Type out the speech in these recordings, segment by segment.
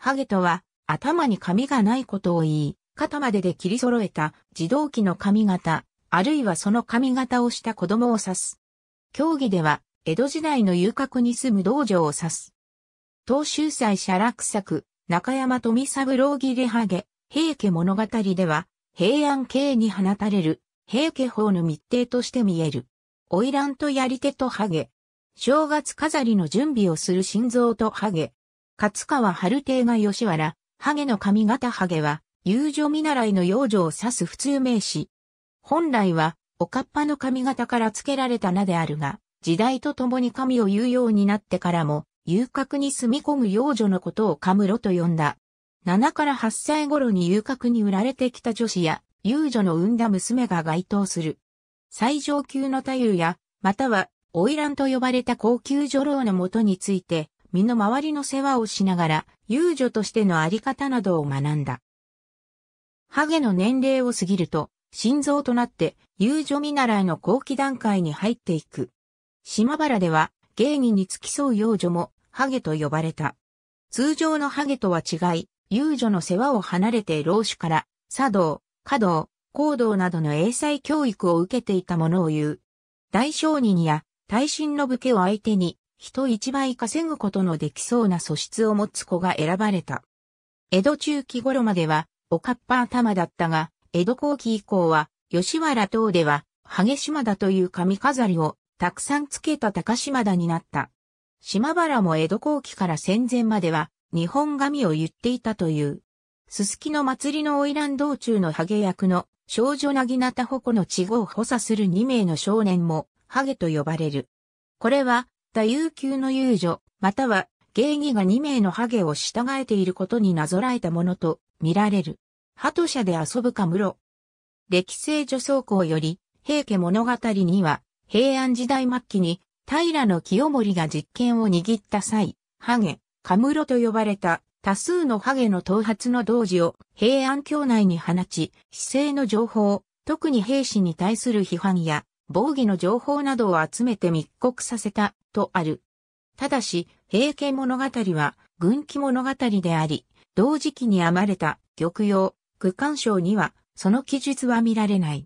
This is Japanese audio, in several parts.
ハゲとは、頭に髪がないことを言い、肩までで切り揃えた自動機の髪型、あるいはその髪型をした子供を指す。競技では、江戸時代の遊郭に住む道場を指す。東州祭写楽作、中山富三郎切れハゲ、平家物語では、平安系に放たれる、平家法の密定として見える。花魁とやり手とハゲ。正月飾りの準備をする心臓とハゲ。勝川春亭が吉原、ハゲの髪型ハゲは、遊女見習いの幼女を指す普通名詞。本来は、おかっぱの髪型から付けられた名であるが、時代とともに髪を言うようになってからも、遊郭に住み込む幼女のことをカムロと呼んだ。7から8歳頃に遊郭に売られてきた女子や、遊女の産んだ娘が該当する。最上級の太夫や、または、オイランと呼ばれた高級女郎のもとについて、身の回りの世話をしながら、遊女としてのあり方などを学んだ。ハゲの年齢を過ぎると、心臓となって遊女見習いの後期段階に入っていく。島原では、芸人に付き添う幼女も、ハゲと呼ばれた。通常のハゲとは違い、遊女の世話を離れて老主から、茶道、華道、行動などの英才教育を受けていたものを言う。大商人や、大臣の武家を相手に、人一倍稼ぐことのできそうな素質を持つ子が選ばれた。江戸中期頃までは、おかっぱ頭だったが、江戸後期以降は、吉原等では、ゲ島田という髪飾りを、たくさんつけた高島田になった。島原も江戸後期から戦前までは、日本髪を言っていたという。すすきの祭りの花魁道中のハゲ役の少女なぎなたほこの稚語を補佐する2名の少年もハゲと呼ばれる。これはった悠久の遊女、または芸妓が2名のハゲを従えていることになぞらえたものと見られる。ハト社で遊ぶか室。歴世女装校より、平家物語には、平安時代末期に、平清盛が実権を握った際、ハゲ、カムロと呼ばれた多数のハゲの頭髪の同時を平安京内に放ち、姿勢の情報、特に兵士に対する批判や防御の情報などを集めて密告させた、とある。ただし、平家物語は、軍記物語であり、同時期に編まれた、玉葉、区間賞には、その記述は見られない。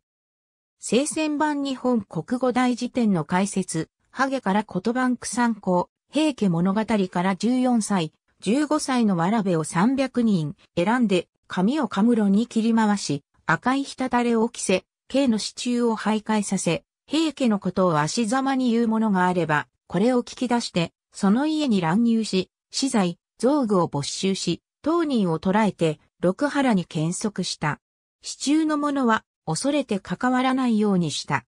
聖戦版日本国語大辞典の解説、ハゲから言葉んく参考、平家物語から14歳、15歳のわらべを300人選んで、髪をカムロに切り回し、赤い滴れを着せ、刑の支柱を徘徊させ、平家のことを足ざまに言う者があれば、これを聞き出して、その家に乱入し、資材、造具を没収し、当人を捕らえて、六原に検測した。市中の者は、恐れて関わらないようにした。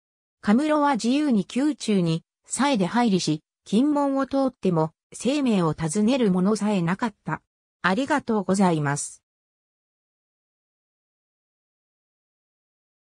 カムロは自由に宮中に、さえで入りし、金門を通っても、生命を尋ねる者さえなかった。ありがとうございます。